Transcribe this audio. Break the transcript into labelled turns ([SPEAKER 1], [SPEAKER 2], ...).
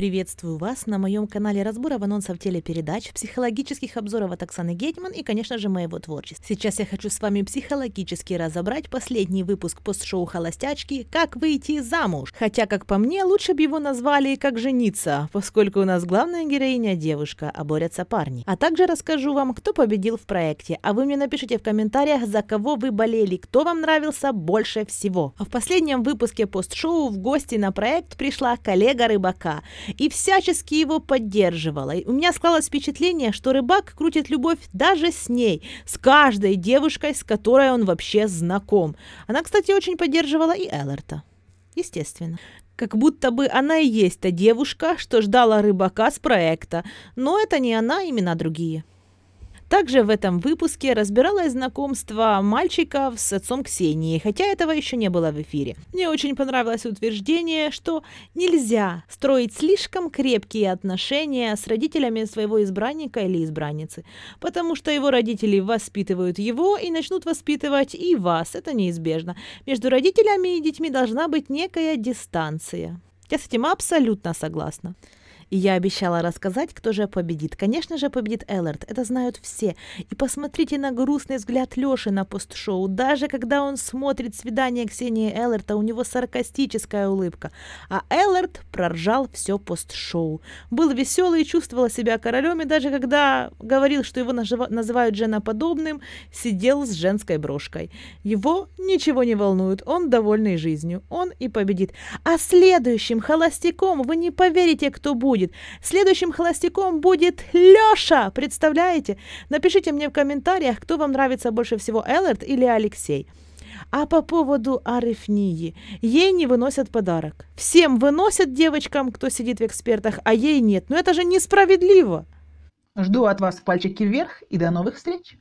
[SPEAKER 1] Приветствую вас на моем канале разборов анонсов телепередач, психологических обзоров от Оксаны Гетман и, конечно же, моего творчества. Сейчас я хочу с вами психологически разобрать последний выпуск пост-шоу «Холостячки. Как выйти замуж». Хотя, как по мне, лучше бы его назвали «Как жениться», поскольку у нас главная героиня – девушка, а борются парни. А также расскажу вам, кто победил в проекте, а вы мне напишите в комментариях, за кого вы болели, кто вам нравился больше всего. А в последнем выпуске пост-шоу в гости на проект пришла коллега Рыбака – и всячески его поддерживала. И у меня склалось впечатление, что рыбак крутит любовь даже с ней, с каждой девушкой, с которой он вообще знаком. Она, кстати, очень поддерживала и Элларта. Естественно как будто бы она и есть та девушка, что ждала рыбака с проекта, но это не она, имена другие. Также в этом выпуске разбиралось знакомство мальчиков с отцом Ксении, хотя этого еще не было в эфире. Мне очень понравилось утверждение, что нельзя строить слишком крепкие отношения с родителями своего избранника или избранницы, потому что его родители воспитывают его и начнут воспитывать и вас. Это неизбежно. Между родителями и детьми должна быть некая дистанция. Я с этим абсолютно согласна. И я обещала рассказать, кто же победит. Конечно же, победит Эллард, это знают все. И посмотрите на грустный взгляд Лёши на постшоу. Даже когда он смотрит свидание Ксении Элларда, у него саркастическая улыбка. А Эллард проржал все постшоу. Был веселый и чувствовал себя королем, и даже когда говорил, что его называют женоподобным, сидел с женской брошкой. Его ничего не волнует, он довольный жизнью. Он и победит. А следующим холостяком вы не поверите, кто будет будет. Следующим холостяком будет Лёша, представляете? Напишите мне в комментариях, кто вам нравится больше всего, Эллард или Алексей. А по поводу арифнии. Ей не выносят подарок. Всем выносят девочкам, кто сидит в экспертах, а ей нет. Но это же несправедливо. Жду от вас пальчики вверх и до новых встреч.